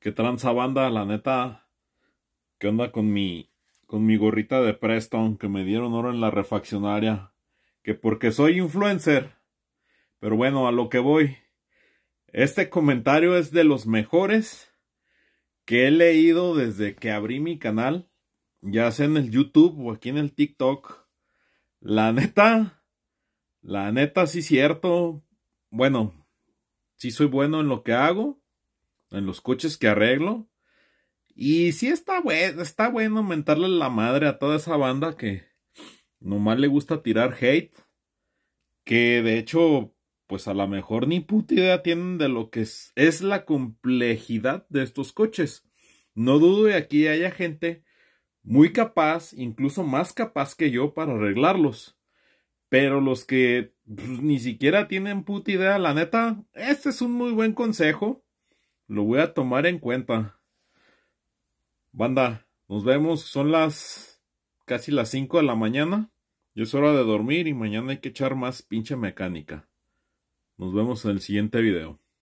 Que tranza banda? La neta, Que onda con mi, con mi gorrita de Preston que me dieron oro en la refaccionaria? Que porque soy influencer. Pero bueno, a lo que voy. Este comentario es de los mejores que he leído desde que abrí mi canal, ya sea en el YouTube o aquí en el TikTok. La neta, la neta sí cierto. Bueno, sí soy bueno en lo que hago en los coches que arreglo. Y si está, bueno, está bueno mentarle la madre a toda esa banda que nomás le gusta tirar hate. Que de hecho, pues a lo mejor ni puta idea tienen de lo que es, la complejidad de estos coches. No dudo de aquí haya gente muy capaz, incluso más capaz que yo para arreglarlos. Pero los que pues, ni siquiera tienen puta idea, la neta, este es un muy buen consejo. Lo voy a tomar en cuenta. Banda, nos vemos. Son las casi las 5 de la mañana. Ya es hora de dormir y mañana hay que echar más pinche mecánica. Nos vemos en el siguiente video.